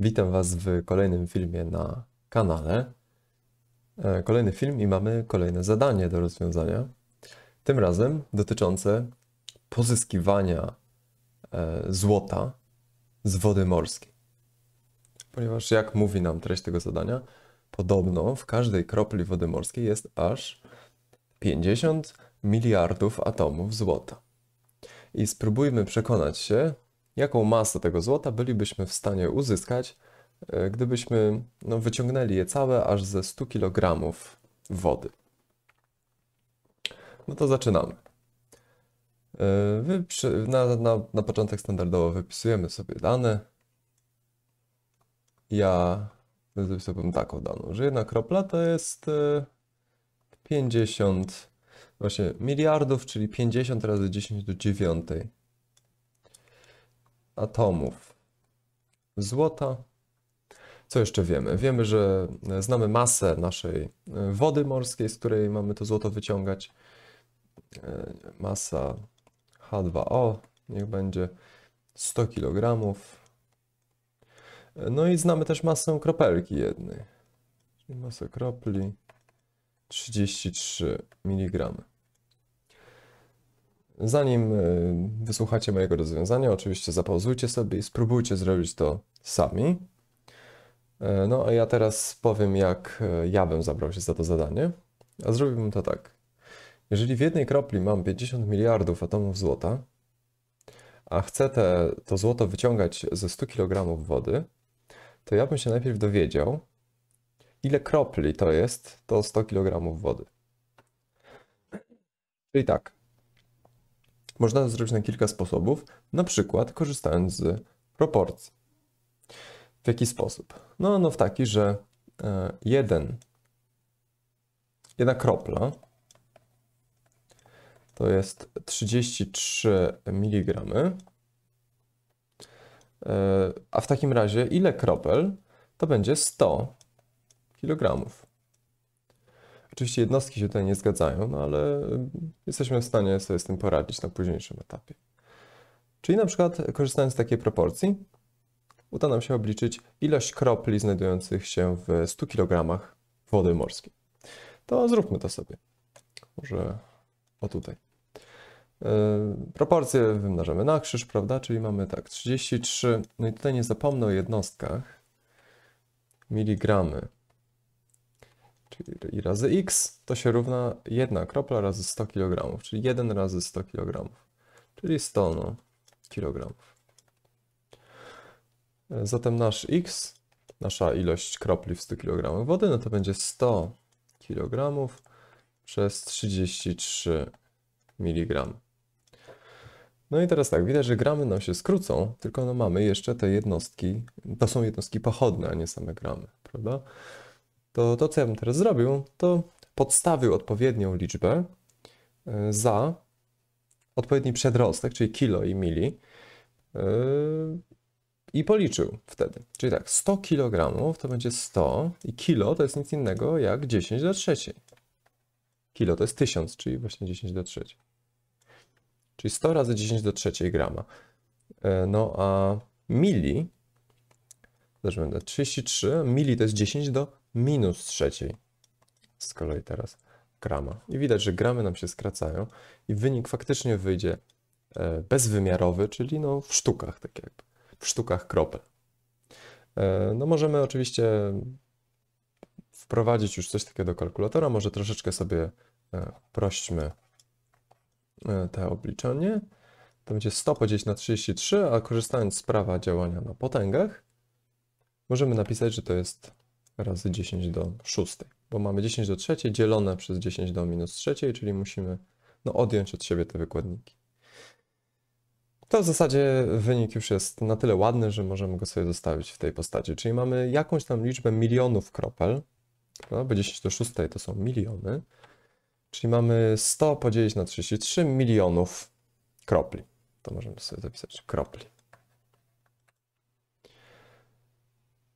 Witam Was w kolejnym filmie na kanale. E, kolejny film i mamy kolejne zadanie do rozwiązania. Tym razem dotyczące pozyskiwania e, złota z wody morskiej. Ponieważ jak mówi nam treść tego zadania, podobno w każdej kropli wody morskiej jest aż 50 miliardów atomów złota. I spróbujmy przekonać się, jaką masę tego złota bylibyśmy w stanie uzyskać, e, gdybyśmy no, wyciągnęli je całe aż ze 100 kg wody. No to zaczynamy. E, na, na, na początek standardowo wypisujemy sobie dane. Ja zapisałbym taką daną, że jedna kropla to jest 50 e, właśnie miliardów, czyli 50 razy 10 do 9 atomów złota. Co jeszcze wiemy? Wiemy, że znamy masę naszej e, wody morskiej, z której mamy to złoto wyciągać. E, masa H2O, niech będzie 100 kg. E, no i znamy też masę kropelki jednej, czyli masę kropli 33 mg. Zanim e, wysłuchacie mojego rozwiązania, oczywiście zapauzujcie sobie i spróbujcie zrobić to sami. E, no a ja teraz powiem, jak e, ja bym zabrał się za to zadanie. A zrobiłbym to tak. Jeżeli w jednej kropli mam 50 miliardów atomów złota, a chcę te, to złoto wyciągać ze 100 kg wody, to ja bym się najpierw dowiedział, ile kropli to jest to 100 kg wody. Czyli tak, można to zrobić na kilka sposobów, na przykład korzystając z proporcji. W jaki sposób? No, no w taki, że e, jeden, jedna kropla to jest 33 mg. E, a w takim razie ile kropel to będzie 100 kg. Oczywiście jednostki się tutaj nie zgadzają, no ale jesteśmy w stanie sobie z tym poradzić na późniejszym etapie. Czyli na przykład korzystając z takiej proporcji, uda nam się obliczyć ilość kropli znajdujących się w 100 kg wody morskiej. To zróbmy to sobie. Może o tutaj. E, proporcje wymnażamy na krzyż, prawda? Czyli mamy tak, 33, no i tutaj nie zapomnę o jednostkach, miligramy czyli razy x, to się równa 1 kropla razy 100 kg, czyli 1 razy 100 kg, czyli 100 no, kg. Zatem nasz x, nasza ilość kropli w 100 kg wody, no to będzie 100 kg przez 33 mg. No i teraz tak, widać, że gramy nam się skrócą, tylko no mamy jeszcze te jednostki, to są jednostki pochodne, a nie same gramy, prawda? to to, co ja bym teraz zrobił, to podstawił odpowiednią liczbę e, za odpowiedni przedrostek, czyli kilo i mili e, i policzył wtedy. Czyli tak, 100 kg to będzie 100 i kilo to jest nic innego jak 10 do trzeciej. Kilo to jest 1000, czyli właśnie 10 do trzeciej. Czyli 100 razy 10 do trzeciej grama. E, no a mili, zobaczmy, 33, mili to jest 10 do minus trzeciej z kolei teraz grama. I widać, że gramy nam się skracają i wynik faktycznie wyjdzie e, bezwymiarowy, czyli no w sztukach, tak jakby, w sztukach kropel. E, no możemy oczywiście wprowadzić już coś takiego do kalkulatora, może troszeczkę sobie e, prośćmy te obliczanie. To będzie 100 podzielić na 33, a korzystając z prawa działania na potęgach, możemy napisać, że to jest razy 10 do 6, bo mamy 10 do 3 dzielone przez 10 do minus 3, czyli musimy no, odjąć od siebie te wykładniki. To w zasadzie wynik już jest na tyle ładny, że możemy go sobie zostawić w tej postaci. Czyli mamy jakąś tam liczbę milionów kropel, no, bo 10 do 6 to są miliony, czyli mamy 100 podzielić na 33 milionów kropli. To możemy sobie zapisać kropli.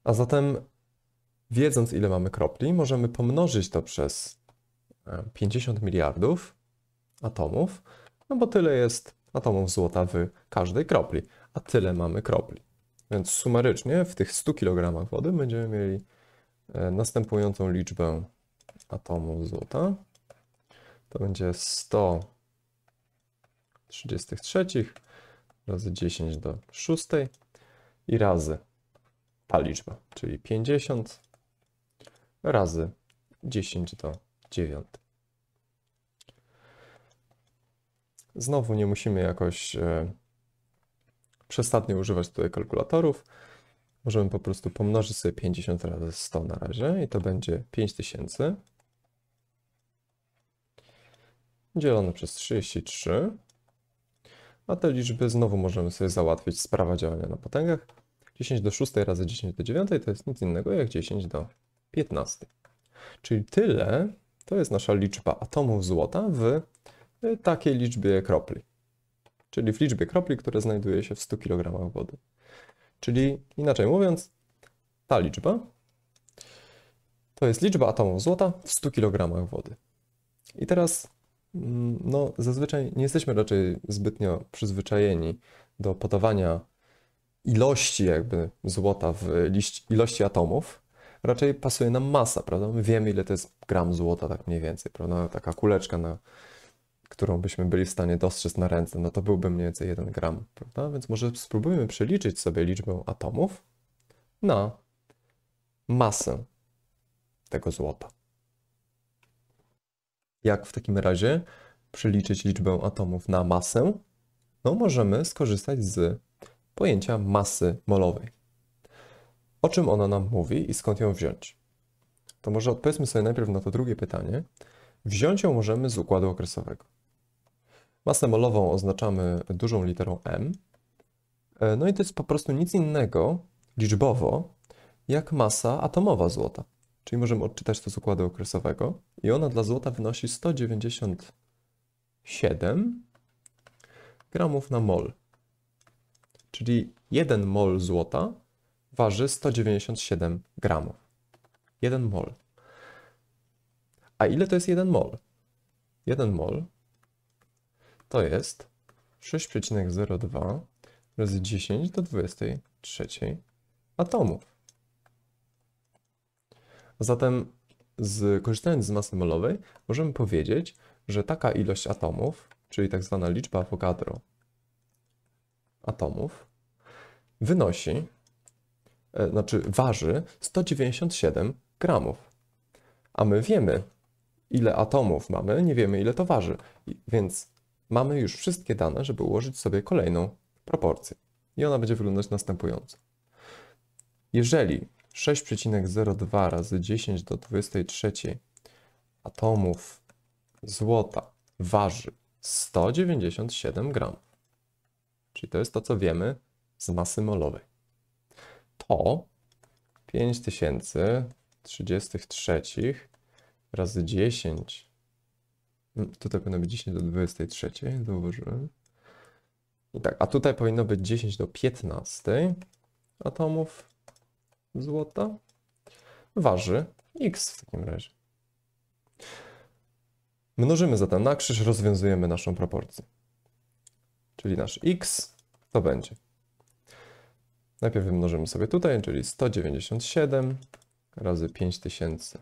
A zatem Wiedząc, ile mamy kropli, możemy pomnożyć to przez 50 e, miliardów atomów, no bo tyle jest atomów złota w każdej kropli, a tyle mamy kropli. Więc sumarycznie w tych 100 kg wody będziemy mieli e, następującą liczbę atomów złota. To będzie 133 razy 10 do 6 i razy ta liczba, czyli 50 razy 10 do 9. Znowu nie musimy jakoś e, przesadnie używać tutaj kalkulatorów. Możemy po prostu pomnożyć sobie 50 razy 100 na razie i to będzie 5000 dzielone przez 33. A te liczby znowu możemy sobie załatwić sprawa działania na potęgach. 10 do 6 razy 10 do 9 to jest nic innego jak 10 do 15. Czyli tyle to jest nasza liczba atomów złota w y, takiej liczbie kropli. Czyli w liczbie kropli, które znajduje się w 100 kg wody. Czyli inaczej mówiąc, ta liczba to jest liczba atomów złota w 100 kg wody. I teraz, mm, no, zazwyczaj nie jesteśmy raczej zbytnio przyzwyczajeni do podawania ilości jakby złota w liści, ilości atomów, raczej pasuje nam masa, prawda? My wiemy, ile to jest gram złota, tak mniej więcej, prawda? Taka kuleczka, na, którą byśmy byli w stanie dostrzec na ręce, no to byłby mniej więcej 1 gram, prawda? Więc może spróbujmy przeliczyć sobie liczbę atomów na masę tego złota. Jak w takim razie przeliczyć liczbę atomów na masę? No możemy skorzystać z pojęcia masy molowej. O czym ona nam mówi i skąd ją wziąć? To może odpowiedzmy sobie najpierw na to drugie pytanie. Wziąć ją możemy z układu okresowego. Masę molową oznaczamy dużą literą M. E, no i to jest po prostu nic innego liczbowo jak masa atomowa złota. Czyli możemy odczytać to z układu okresowego i ona dla złota wynosi 197 gramów na mol. Czyli 1 mol złota waży 197 gramów. 1 mol. A ile to jest 1 mol? 1 mol to jest 6,02 razy 10 do 23 atomów. Zatem z, korzystając z masy molowej możemy powiedzieć, że taka ilość atomów, czyli tak zwana liczba Avogadro atomów, wynosi E, znaczy waży 197 gramów. A my wiemy, ile atomów mamy, nie wiemy, ile to waży. Więc mamy już wszystkie dane, żeby ułożyć sobie kolejną proporcję. I ona będzie wyglądać następująco. Jeżeli 6,02 razy 10 do 23 atomów złota waży 197 gramów, czyli to jest to, co wiemy z masy molowej. Mm, to 5033 razy 10. Tutaj powinno być 10 do 23, zauważyłem. I tak, a tutaj powinno być 10 do 15 atomów złota. Waży x w takim razie. Mnożymy zatem na krzyż, rozwiązujemy naszą proporcję. Czyli nasz x to będzie Najpierw wymnożymy sobie tutaj, czyli 197 razy 5000.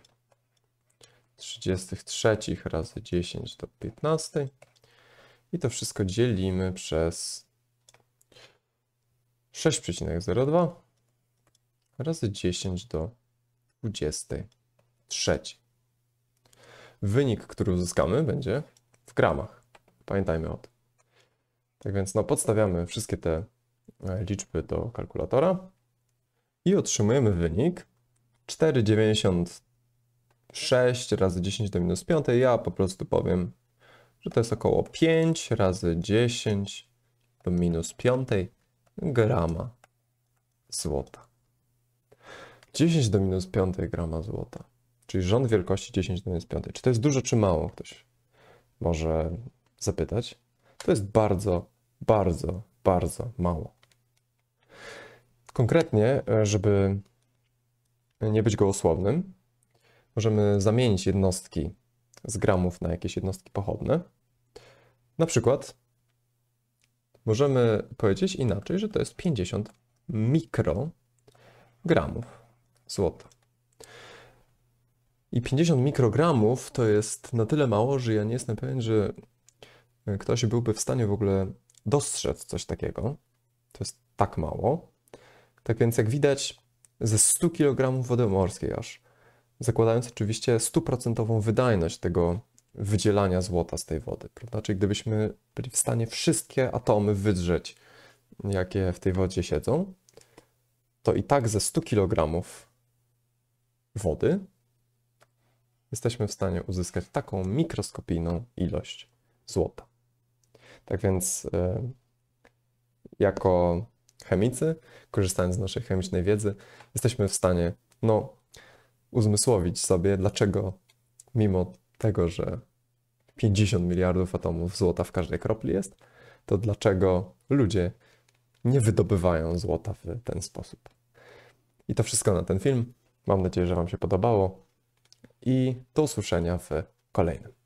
33 razy 10 do 15. I to wszystko dzielimy przez 6,02 razy 10 do 23. Wynik, który uzyskamy, będzie w gramach. Pamiętajmy o tym. Tak więc no, podstawiamy wszystkie te E, liczby do kalkulatora i otrzymujemy wynik 4,96 razy 10 do minus 5. Ja po prostu powiem, że to jest około 5 razy 10 do minus 5 grama złota. 10 do minus 5 grama złota, czyli rząd wielkości 10 do minus 5. Czy to jest dużo czy mało? Ktoś może zapytać. To jest bardzo, bardzo, bardzo mało. Konkretnie, e, żeby nie być gołosłownym, możemy zamienić jednostki z gramów na jakieś jednostki pochodne. Na przykład możemy powiedzieć inaczej, że to jest 50 mikrogramów złota. I 50 mikrogramów to jest na tyle mało, że ja nie jestem pewien, że e, ktoś byłby w stanie w ogóle dostrzec coś takiego. To jest tak mało. Tak więc jak widać, ze 100 kg wody morskiej aż, zakładając oczywiście 100% wydajność tego wydzielania złota z tej wody. Prawda? Czyli gdybyśmy byli w stanie wszystkie atomy wydrzeć, jakie w tej wodzie siedzą, to i tak ze 100 kg wody jesteśmy w stanie uzyskać taką mikroskopijną ilość złota. Tak więc e, jako chemicy, korzystając z naszej chemicznej wiedzy, jesteśmy w stanie no, uzmysłowić sobie, dlaczego mimo tego, że 50 miliardów atomów złota w każdej kropli jest, to dlaczego ludzie nie wydobywają złota w ten sposób. I to wszystko na ten film. Mam nadzieję, że Wam się podobało i do usłyszenia w kolejnym.